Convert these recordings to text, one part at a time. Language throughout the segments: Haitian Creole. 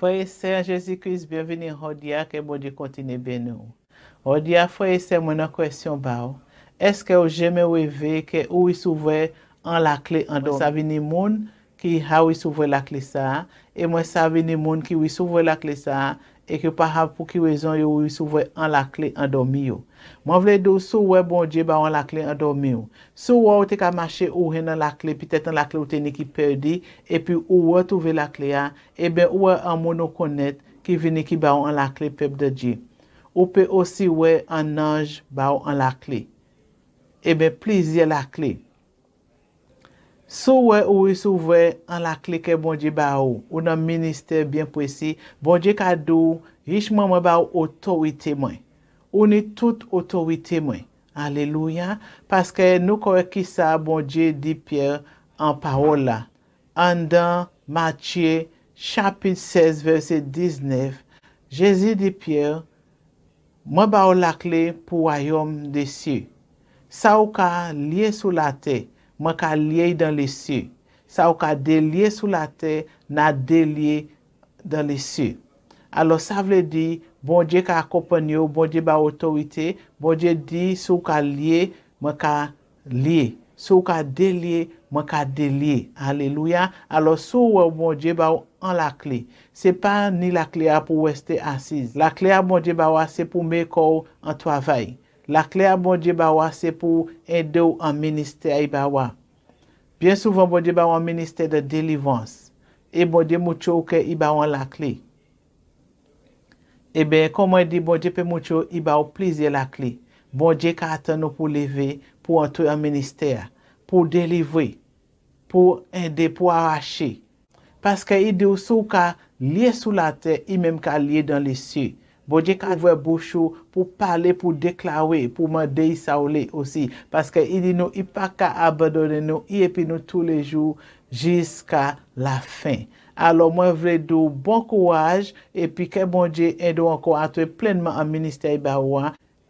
Fweye se, jesi kris, byenveni hodya ke bodi kontine ben nou. Hodya fweye se, mwenan kresyon ba ou. Eske ou jeme ou e ve ke ou i souve an la kle an do? Mwen bon. sa veni moun? ki ha wisouvwe lakli sa, e mwen sa veni moun ki wisouvwe lakli sa, e ki pa ha pou ki wezon yo wisouvwe an lakli an domi yo. Mwen vle do sou wè bon diye ba wan lakli an domi yo. Sou wè ou te ka mache ou hen an lakli, pitèt an lakli ou te ni ki perdi, e pi ou wè touve lakli ya, e ben ou wè an moun ou konet ki vini ki ba wan lakli pep de diye. Ou pe osi wè an nanj ba wan lakli. E ben plizye lakli. Souwe ou souwe an la kle ke bon di ba ou. Ou nan minister bien poesi. Bon di kadou, richman mwen ba ou otorite mwen. Ou ni tout otorite mwen. Aleluya. Paske nou kore ki sa bon di di pier an parola. An dan matye chapin 16 verse 19. Jezi di pier mwen ba ou la kle pou ayom desi. Sa ou ka liye sou la tey. Mwen ka liye yi dan li syi. Sa ou ka de liye sou la te, na de liye dan li syi. Alo sa vle di, bonje ka akopanyo, bonje ba otorite, bonje di sou ka liye, mwen ka liye. Sou ka de liye, mwen ka de liye. Aleluya. Alo sou ou bonje ba ou an la kle. Se pa ni la kle a pou weste asize. La kle a bonje ba ou ase pou mwen ka ou an travayi. La kle a bonje ba wa se pou endew an minister a i ba wa. Bien souvan bonje ba wa minister de delivans. E bonje moutyo ke i ba wan la kle. E ben, koman e di bonje pe moutyo, i ba w plize la kle. Bonje ka atan nou pou leve, pou antwe an minister, pou delivri, pou endew, pou arache. Paske ide ou sou ka liye sou la te, i menm ka liye dan li syi. Bon Dieu ka bouche pour parler, pour déclarer, pour me ça aussi. Parce qu'il dit nous, il pas qu'à abandonner nous, et puis nous tous les jours jusqu'à la fin. Alors, moi, je voulais bon courage et puis que bon Dieu aide encore à être pleinement en ministère.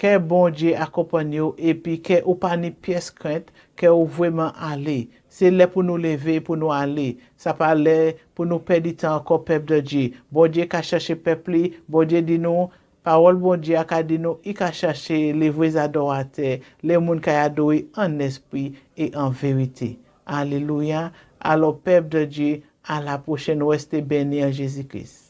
Kè bon Dje akopanyo epi kè ou pa ni piyes krent, kè ou vweman ale. Se le pou nou leve, pou nou ale. Sa pa le pou nou pedi tan akor pep de Dje. Bon Dje ka chache pepli, bon Dje di nou, parol bon Dje akad di nou, i ka chache le vwez adorate, le moun kaya doye an espri e an vewite. Aleluya, alo pep de Dje, ala pochè nou este benye an Jezikis.